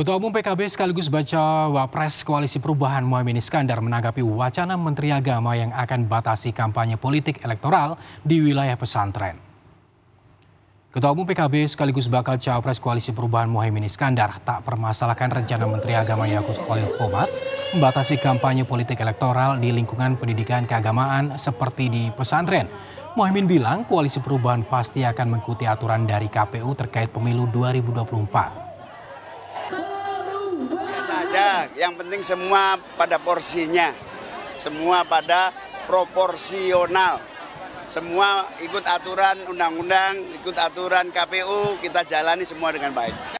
Ketua Umum PKB sekaligus baca Wapres Koalisi Perubahan Muhammad Iskandar menanggapi wacana Menteri Agama yang akan batasi kampanye politik elektoral di wilayah pesantren. Ketua Umum PKB sekaligus bakal cawapres Koalisi Perubahan Muhammad Iskandar tak permasalahkan rencana Menteri Agama Yakut Khalil Khomas membatasi kampanye politik elektoral di lingkungan pendidikan keagamaan seperti di pesantren. Muhammad bilang Koalisi Perubahan pasti akan mengikuti aturan dari KPU terkait pemilu 2024 saja. Yang penting semua pada porsinya. Semua pada proporsional. Semua ikut aturan undang-undang, ikut aturan KPU, kita jalani semua dengan baik.